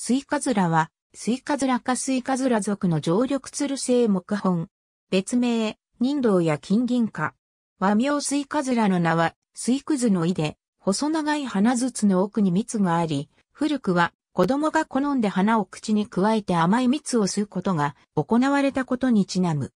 スイカズラは、スイカズラかスイカズラ族の常緑つる性木本。別名、人道や金銀花。和名スイカズラの名は、スイクズの意で、細長い花筒の奥に蜜があり、古くは子供が好んで花を口に加えて甘い蜜を吸うことが行われたことにちなむ。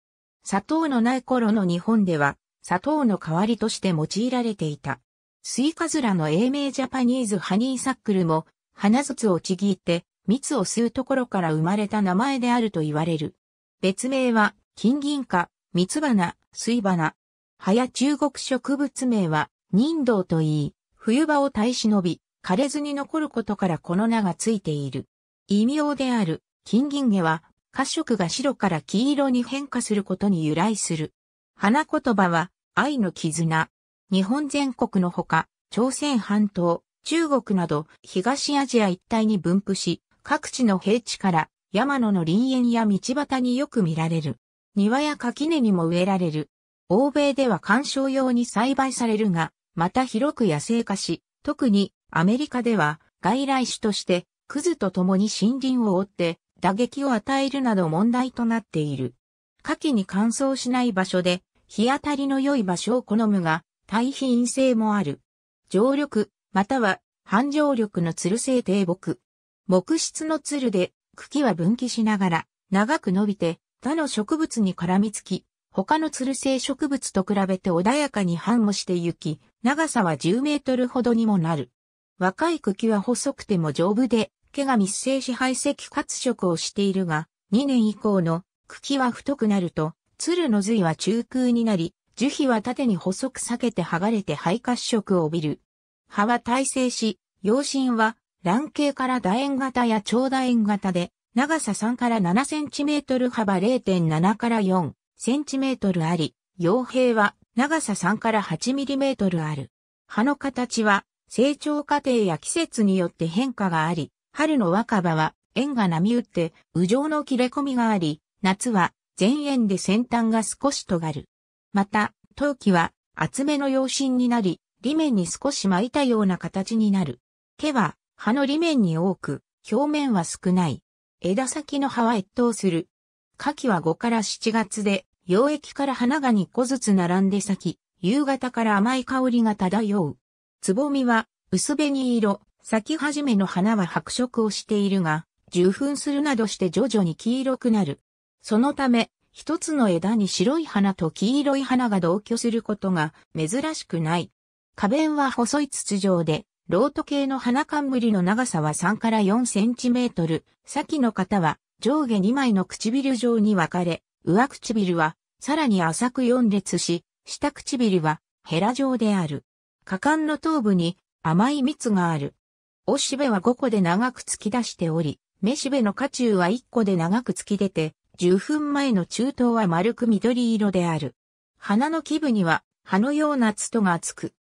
砂糖のない頃の日本では、砂糖の代わりとして用いられていた。スイカズラの英名ジャパニーズハニーサックルも、花筒をちぎって、蜜を吸うところから生まれた名前であると言われる。別名は、金銀花、蜜花、水花。葉や中国植物名は、人道と言い、冬場を耐え忍び、枯れずに残ることからこの名がついている。異名である、金銀毛は、褐色が白から黄色に変化することに由来する。花言葉は、愛の絆。日本全国のほか、朝鮮半島、中国など東アジア一帯に分布し、各地の平地から山野の林園や道端によく見られる。庭や垣根にも植えられる。欧米では観賞用に栽培されるが、また広く野生化し、特にアメリカでは外来種として、クズと共に森林を追って打撃を与えるなど問題となっている。夏季に乾燥しない場所で、日当たりの良い場所を好むが、対比陰性もある。常緑、または、繁盛緑のつる性低木。木質の鶴で、茎は分岐しながら、長く伸びて、他の植物に絡みつき、他の鶴性植物と比べて穏やかに繁茂してゆき、長さは10メートルほどにもなる。若い茎は細くても丈夫で、毛が密生し排斥活色をしているが、2年以降の茎は太くなると、鶴の髄は中空になり、樹皮は縦に細く裂けて剥がれて肺活色を帯びる。葉は耐性し、葉芯は卵形から楕円型や長楕円型で、長さ3から7センチメートル幅0.7から4センチメートルあり、傭兵は長さ3から8ミリメートルある。葉の形は成長過程や季節によって変化があり、春の若葉は円が波打って雨上の切れ込みがあり、夏は前円で先端が少し尖る。また、陶器は厚めの養芯になり、裏面に少し巻いたような形になる。毛は葉の裏面に多く、表面は少ない。枝先の葉は越冬する。夏季は5から7月で、溶液から花が2個ずつ並んで咲き、夕方から甘い香りが漂う。つぼみは薄紅色、咲き始めの花は白色をしているが、受粉するなどして徐々に黄色くなる。そのため、一つの枝に白い花と黄色い花が同居することが珍しくない。花弁は細い筒状で、ロート系の花冠の長さは3から4センチメートル、先の方は上下2枚の唇状に分かれ、上唇はさらに浅く4列し、下唇はヘラ状である。果敢の頭部に甘い蜜がある。おしべは5個で長く突き出しており、めしべの下中は1個で長く突き出て、10分前の中東は丸く緑色である。花の基部には葉のようなツトがつく。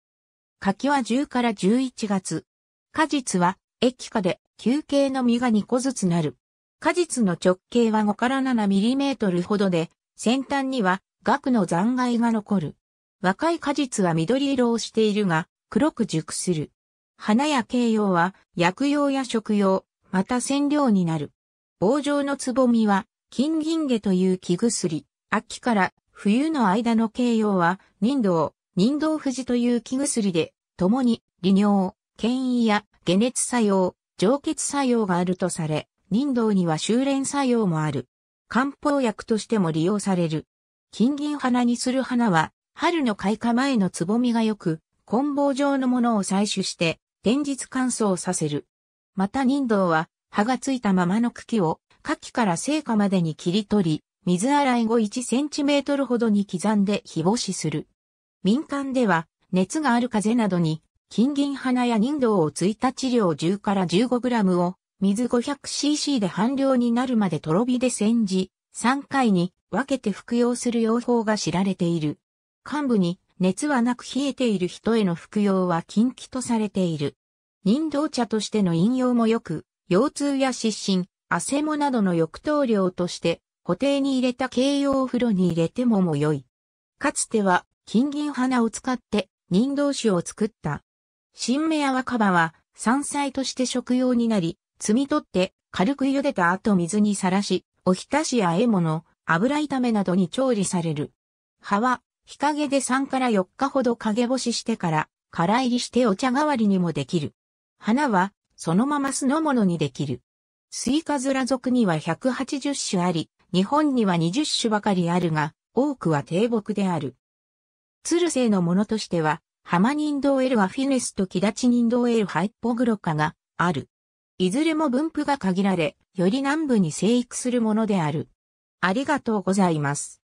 柿は10から11月。果実は、液化で、球形の実が2個ずつなる。果実の直径は5から7ミリメートルほどで、先端には、額の残骸が残る。若い果実は緑色をしているが、黒く熟する。花や形容は、薬用や食用、また染料になる。棒状のつぼみは、金銀毛という木薬。秋から冬の間の形容は、人道、人道富士という気薬で、共に、利尿、権威や解熱作用、上血作用があるとされ、人道には修練作用もある。漢方薬としても利用される。金銀花にする花は、春の開花前のつぼみがよく、棍棒状のものを採取して、天日乾燥させる。また人道は、葉がついたままの茎を、夏季から生花までに切り取り、水洗い後1センチメートルほどに刻んで日干しする。民間では、熱がある風邪などに、金銀花や人道をついた治療10から1 5ムを、水 500cc で半量になるまでとろ火で煎じ、3回に分けて服用する用法が知られている。幹部に熱はなく冷えている人への服用は禁忌とされている。人道茶としての飲用もよく、腰痛や湿疹、汗もなどの抑頭量として、固定に入れた軽用お風呂に入れてももよい。かつては金銀花を使って人道酒を作った。新芽や若葉は山菜として食用になり、摘み取って軽く茹でた後水にさらし、おひたしやえもの、油炒めなどに調理される。葉は日陰で3から4日ほど陰干ししてから空入りしてお茶代わりにもできる。花はそのまま酢の物にできる。スイカズラ属には180種あり、日本には20種ばかりあるが、多くは低木である。鶴ルのものとしては、ハマ道ンエルアフィネスと木立人道エルハイポグロカがある。いずれも分布が限られ、より南部に生育するものである。ありがとうございます。